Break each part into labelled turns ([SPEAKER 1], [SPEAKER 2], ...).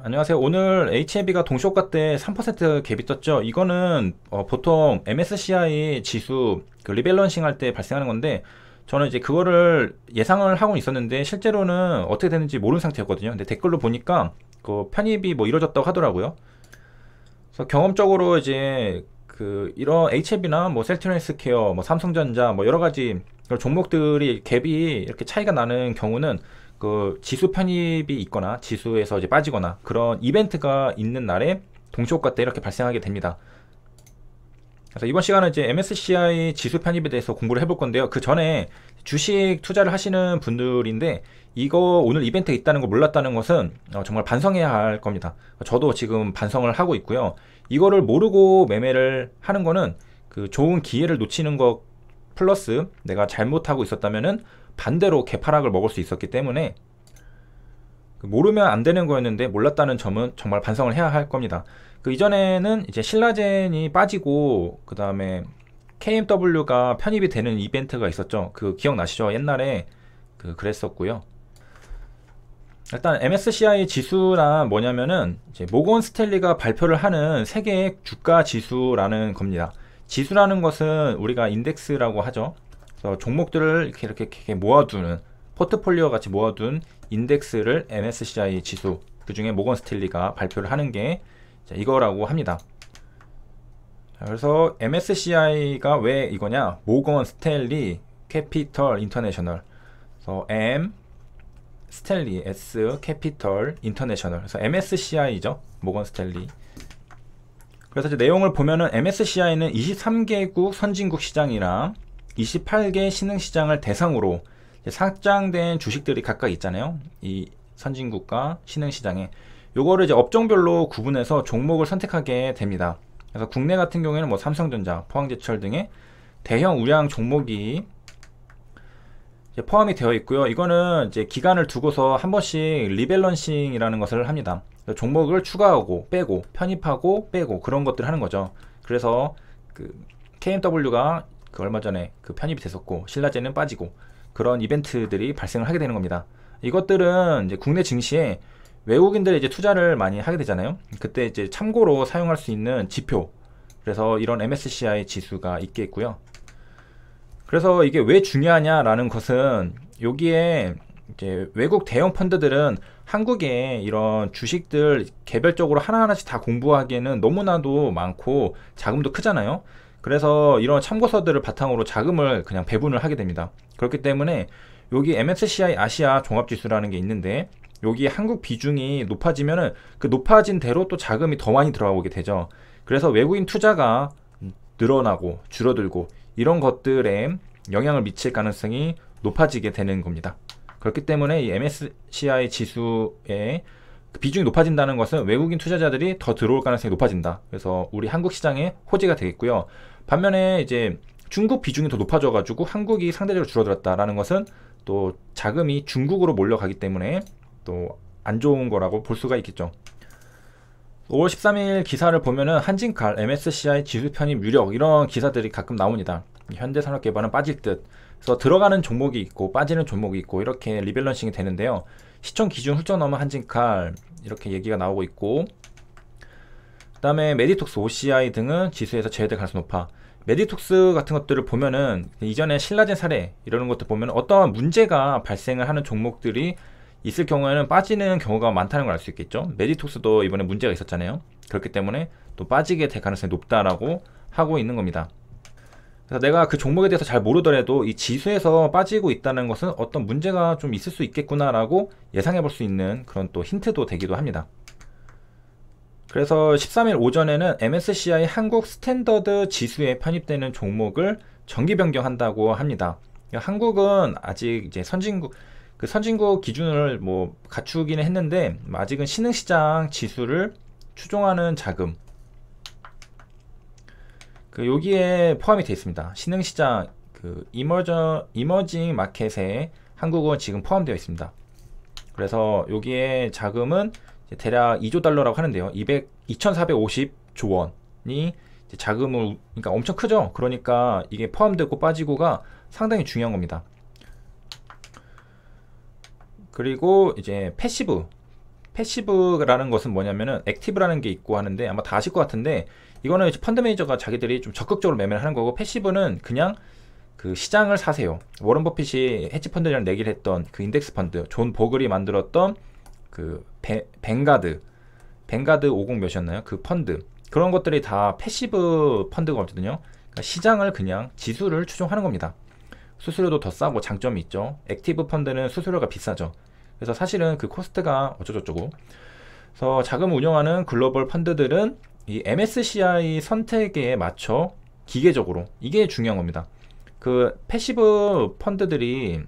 [SPEAKER 1] 안녕하세요. 오늘 h m b 가 동시효과 때 3% 갭이 떴죠. 이거는 어, 보통 MSCI 지수 그 리밸런싱 할 때 발생하는 건데 저는 이제 그거를 예상을 하고 있었는데 실제로는 어떻게 되는지 모르는 상태였거든요. 근데 댓글로 보니까 그 편입이 뭐 이루어졌다고 하더라고요. 그래서 경험적으로 이제 그 이런 h m b 나뭐 셀트리헬스케어, 뭐 삼성전자 뭐 여러 가지 종목들이 갭이 이렇게 차이가 나는 경우는 그 지수 편입이 있거나 지수에서 이제 빠지거나 그런 이벤트가 있는 날에 동시효과 때 이렇게 발생하게 됩니다. 그래서 이번 시간은 이제 MSCI 지수 편입에 대해서 공부를 해볼 건데요. 그 전에 주식 투자를 하시는 분들인데 이거 오늘 이벤트 있다는 거 몰랐다는 것은 어, 정말 반성해야 할 겁니다. 저도 지금 반성을 하고 있고요. 이거를 모르고 매매를 하는 거는 그 좋은 기회를 놓치는 것 플러스 내가 잘못하고 있었다면은 반대로 개파락을 먹을 수 있었기 때문에 그 모르면 안 되는 거였는데 몰랐다는 점은 정말 반성을 해야 할 겁니다. 그 이전에는 이제 신라젠이 빠지고 그 다음에 KMW가 편입이 되는 이벤트가 있었죠. 그 기억나시죠? 옛날에 그 그랬었고요. 일단 MSCI 지수란 뭐냐면은 이제 모건 스탠리가 발표를 하는 세계 주가 지수라는 겁니다. 지수라는 것은 우리가 인덱스라고 하죠. 종목들을 이렇게, 이렇게, 이렇게 모아두는 포트폴리오 같이 모아둔 인덱스를 MSCI 지수 그 중에 모건 스틸리가 발표를 하는 게 이거라고 합니다. 그래서 MSCI가 왜 이거냐? 모건 스텔리 캐피털 인터내셔널. 그래서 M 스텔리 S 캐피털 인터내셔널. 그래서 MSCI죠. 모건 스텔리. 그래서 이제 내용을 보면은 MSCI는 23개국 선진국 시장이랑 28개 신흥시장을 대상으로 상장된 주식들이 각각 있잖아요. 이 선진국과 신흥시장에 요거를 이제 업종별로 구분해서 종목을 선택하게 됩니다. 그래서 국내 같은 경우에는 뭐 삼성전자, 포항제철 등의 대형 우량 종목이 포함이 되어 있고요. 이거는 이제 기간을 두고서 한 번씩 리밸런싱이라는 것을 합니다. 종목을 추가하고 빼고 편입하고 빼고 그런 것들을 하는 거죠. 그래서 그 KMW가 그 얼마 전에 그 편입이 됐었고 신라제는 빠지고 그런 이벤트들이 발생을 하게 되는 겁니다. 이것들은 이제 국내 증시에 외국인들이 이제 투자를 많이 하게 되잖아요. 그때 이제 참고로 사용할 수 있는 지표. 그래서 이런 MSCI 지수가 있겠고요. 그래서 이게 왜 중요하냐라는 것은 여기에 이제 외국 대형 펀드들은 한국의 이런 주식들 개별적으로 하나하나씩 다 공부하기에는 너무나도 많고 자금도 크잖아요. 그래서 이런 참고서들을 바탕으로 자금을 그냥 배분을 하게 됩니다. 그렇기 때문에 여기 MSCI 아시아 종합지수라는 게 있는데 여기 한국 비중이 높아지면은 그 높아진 대로 또 자금이 더 많이 들어오게 되죠. 그래서 외국인 투자가 늘어나고 줄어들고 이런 것들에 영향을 미칠 가능성이 높아지게 되는 겁니다. 그렇기 때문에 이 MSCI 지수에 비중이 높아진다는 것은 외국인 투자자들이 더 들어올 가능성이 높아진다. 그래서 우리 한국 시장에 호재가 되겠고요. 반면에 이제 중국 비중이 더 높아져가지고 한국이 상대적으로 줄어들었다라는 것은 또 자금이 중국으로 몰려가기 때문에 또 안 좋은 거라고 볼 수가 있겠죠. 5월 13일 기사를 보면은 한진칼, MSCI 지수 편입 유력 이런 기사들이 가끔 나옵니다. 현대산업개발은 빠질 듯. 그래서 들어가는 종목이 있고 빠지는 종목이 있고 이렇게 리밸런싱이 되는데요. 시청 기준 훌쩍 넘은 한진칼 이렇게 얘기가 나오고 있고 그 다음에 메디톡스 OCI 등은 지수에서 제외될 가능성이 높아 메디톡스 같은 것들을 보면은 이전에 신라젠 사례 이런 것들 보면 어떠한 문제가 발생을 하는 종목들이 있을 경우에는 빠지는 경우가 많다는 걸 알 수 있겠죠 메디톡스도 이번에 문제가 있었잖아요 그렇기 때문에 또 빠지게 될 가능성이 높다라고 하고 있는 겁니다 내가 그 종목에 대해서 잘 모르더라도 이 지수에서 빠지고 있다는 것은 어떤 문제가 좀 있을 수 있겠구나라고 예상해 볼 수 있는 그런 또 힌트도 되기도 합니다. 그래서 13일 오전에는 MSCI 한국 스탠더드 지수에 편입되는 종목을 정기 변경한다고 합니다. 그러니까 한국은 아직 이제 선진국 그 선진국 기준을 뭐 갖추기는 했는데 아직은 신흥시장 지수를 추종하는 자금 그 여기에 포함이 되어 있습니다. 신흥시장 그 이머저 이머징 마켓에 한국은 지금 포함되어 있습니다. 그래서 여기에 자금은 대략 2조 달러라고 하는데요. 200 2,450조 원이 자금을 그러니까 엄청 크죠. 그러니까 이게 포함되고 빠지고가 상당히 중요한 겁니다. 그리고 이제 패시브 패시브라는 것은 뭐냐면은 액티브라는 게 있고 하는데 아마 다 아실 것 같은데 이거는 이제 펀드 매니저가 자기들이 좀 적극적으로 매매를 하는 거고 패시브는 그냥 그 시장을 사세요. 워런 버핏이 헤지펀드랑 내기를 했던 그 인덱스 펀드, 존 보글이 만들었던 그 벤, 뱅가드, 뱅가드 50 몇이었나요? 그 펀드. 그런 것들이 다 패시브 펀드가 없거든요. 그러니까 시장을 그냥 지수를 추종하는 겁니다. 수수료도 더 싸고 장점이 있죠. 액티브 펀드는 수수료가 비싸죠. 그래서 사실은 그 코스트가 어쩌고저쩌고. 그래서 자금 운영하는 글로벌 펀드들은 이 MSCI 선택에 맞춰 기계적으로 이게 중요한 겁니다. 그 패시브 펀드들이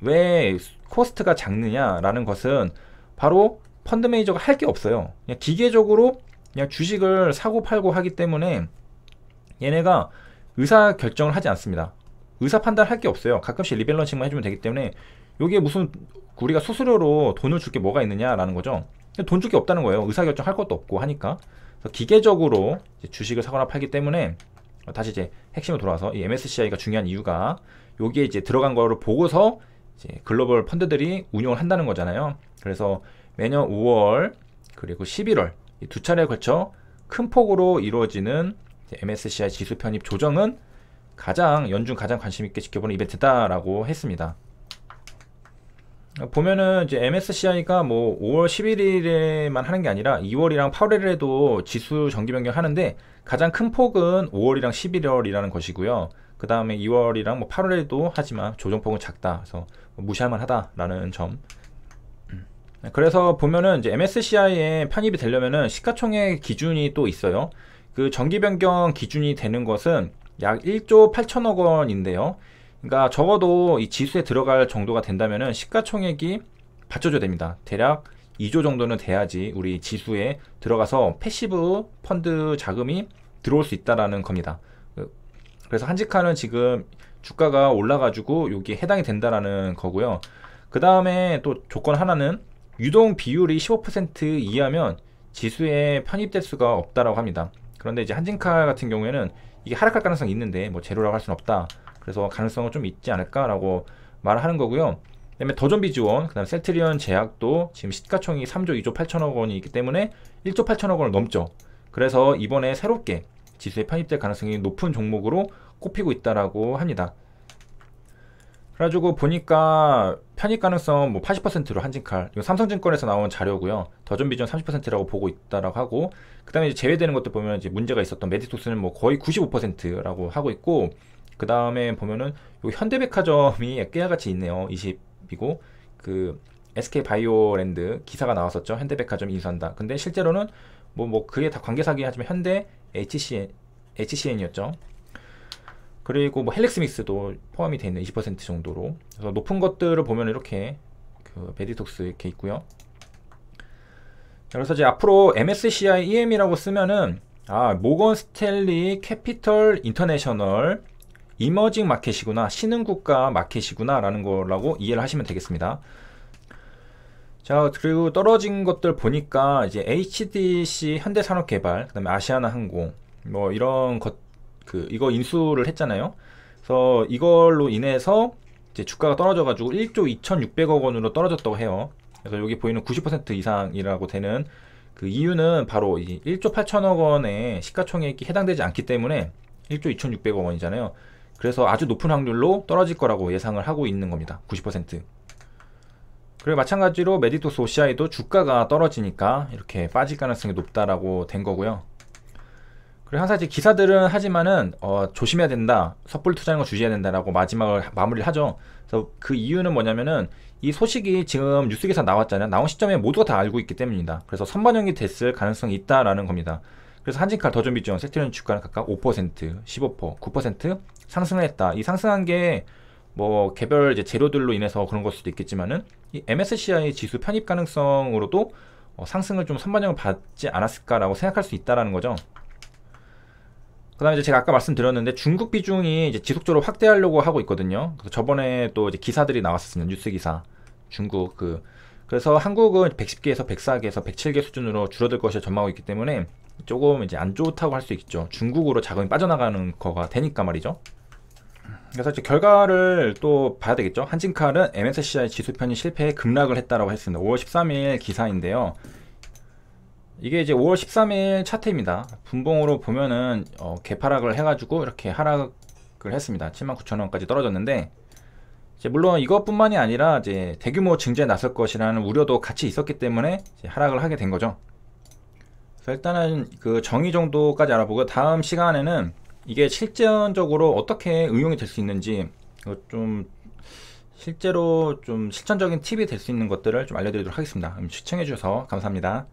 [SPEAKER 1] 왜 코스트가 작느냐라는 것은 바로 펀드 매니저가 할 게 없어요. 그냥 기계적으로 그냥 주식을 사고 팔고 하기 때문에 얘네가 의사 결정을 하지 않습니다. 의사 판단할 게 없어요. 가끔씩 리밸런싱만 해주면 되기 때문에 여기에 무슨 우리가 수수료로 돈을 줄 게 뭐가 있느냐라는 거죠. 돈 줄 게 없다는 거예요. 의사결정 할 것도 없고 하니까. 기계적으로 주식을 사거나 팔기 때문에 다시 이제 핵심으로 돌아와서 이 MSCI가 중요한 이유가 여기에 이제 들어간 거를 보고서 글로벌 펀드들이 운용을 한다는 거잖아요. 그래서 매년 5월 그리고 11월 두 차례에 걸쳐 큰 폭으로 이루어지는 MSCI 지수 편입 조정은 가장 연중 가장 관심 있게 지켜보는 이벤트다라고 했습니다. 보면은 이제 MSCI가 뭐 5월 11일에만 하는 게 아니라 2월이랑 8월에도 지수 정기 변경하는데 가장 큰 폭은 5월이랑 11월이라는 것이고요. 그 다음에 2월이랑 뭐 8월에도 하지만 조정폭은 작다. 그래서 뭐 무시할만 하다라는 점. 음. 그래서 보면은 이제 MSCI에 편입이 되려면은 시가총액 기준이 또 있어요. 그 정기 변경 기준이 되는 것은 약 1조 8천억 원인데요. 그러니까 적어도 이 지수에 들어갈 정도가 된다면은 시가총액이 받쳐줘야 됩니다. 대략 2조 정도는 돼야지 우리 지수에 들어가서 패시브 펀드 자금이 들어올 수 있다라는 겁니다. 그래서 한직카는 지금 주가가 올라가지고 여기에 해당이 된다라는 거고요. 그 다음에 또 조건 하나는 유동 비율이 15% 이하면 지수에 편입될 수가 없다라고 합니다. 그런데 이제 한진카 같은 경우에는 이게 하락할 가능성이 있는데 뭐 제로라고 할 수는 없다. 그래서 가능성은 좀 있지 않을까라고 말을 하는 거고요. 그다음에 더좀비 지원, 그다음 에 셀트리온 제약도 지금 시가총이 3조 2조 8천억 원이 있기 때문에 1조 8천억 원을 넘죠. 그래서 이번에 새롭게 지수에 편입될 가능성이 높은 종목으로 꼽히고 있다라고 합니다. 그래가지고 보니까 편입 가능성 뭐 80%로 한진칼, 이거 삼성증권에서 나온 자료고요. 더좀비 지원 30%라고 보고 있다라고 하고, 그다음에 제외되는 것들 보면 이제 문제가 있었던 메디톡스는 뭐 거의 95%라고 하고 있고, 그 다음에 보면은 요 현대백화점이 깨알같이 있네요. 20이고 그 SK 바이오랜드 기사가 나왔었죠. 현대백화점 인수한다. 근데 실제로는 뭐 뭐 그게 다 관계사긴 하지만 현대 HCN HCN이었죠. 그리고 뭐헬렉스믹스도 포함이 되어 있는 20% 정도로. 그래서 높은 것들을 보면 이렇게 그 베디톡스 이렇게 있고요. 그래서 이제 앞으로 MSCI EM이라고 쓰면은 아 모건 스탠리 캐피털 인터내셔널 이머징 마켓이구나 신흥 국가 마켓이구나 라는 거라고 이해를 하시면 되겠습니다 자 그리고 떨어진 것들 보니까 이제 HDC 현대산업개발 그 다음에 아시아나항공 뭐 이런 것 그 이거 인수를 했잖아요 그래서 이걸로 인해서 이제 주가가 떨어져 가지고 1조 2600억 원으로 떨어졌다고 해요 그래서 여기 보이는 90% 이상이라고 되는 그 이유는 바로 이 1조 8천억 원의 시가총액이 해당되지 않기 때문에 1조 2,600억 원이잖아요. 그래서 아주 높은 확률로 떨어질 거라고 예상을 하고 있는 겁니다. 90%. 그리고 마찬가지로 메디토스 OCI도 주가가 떨어지니까 이렇게 빠질 가능성이 높다라고 된 거고요. 그리고 항상 이제 기사들은 하지만은 어, 조심해야 된다, 섣불리 투자하는 거 주의해야 된다라고 마지막을 마무리를 하죠. 그래서 그 이유는 뭐냐면은 이 소식이 지금 뉴스 기사 나왔잖아요. 나온 시점에 모두가 다 알고 있기 때문입니다. 그래서 선반영이 됐을 가능성이 있다라는 겁니다. 그래서 한진칼 더존비 지원 세트리온 주가는 각각 5%, 15%, 9% 상승을 했다. 이 상승한 게 뭐 개별 이제 재료들로 인해서 그런 걸 수도 있겠지만은 이 MSCI 지수 편입 가능성으로도 어, 상승을 좀 선반영을 받지 않았을까라고 생각할 수 있다라는 거죠. 그다음에 제 제가 아까 말씀드렸는데 중국 비중이 이제 지속적으로 확대하려고 하고 있거든요. 그래서 저번에 또 이제 기사들이 나왔었습니다. 뉴스 기사. 중국 그 그래서 한국은 110개에서 104개에서 107개 수준으로 줄어들 것이 전망하고 있기 때문에 조금 이제 안 좋다고 할 수 있죠. 중국으로 자금이 빠져나가는 거가 되니까 말이죠. 그래서 이제 결과를 또 봐야 되겠죠. 한진칼은 MSCI 지수 편이실패해 급락을 했다라고 했습니다. 5월 13일 기사인데요. 이게 이제 5월 13일 차트입니다. 분봉으로 보면은 어, 개파락을 해가지고 이렇게 하락을 했습니다. 79,000원까지 떨어졌는데 물론 이것뿐만이 아니라 이제 대규모 증자에 나설 것이라는 우려도 같이 있었기 때문에 하락을 하게 된 거죠. 일단은 그 정의 정도까지 알아보고 다음 시간에는 이게 실전적으로 어떻게 응용이 될 수 있는지 어, 좀 실제로 좀 실천적인 팁이 될 수 있는 것들을 좀 알려드리도록 하겠습니다. 음, 시청해주셔서 감사합니다.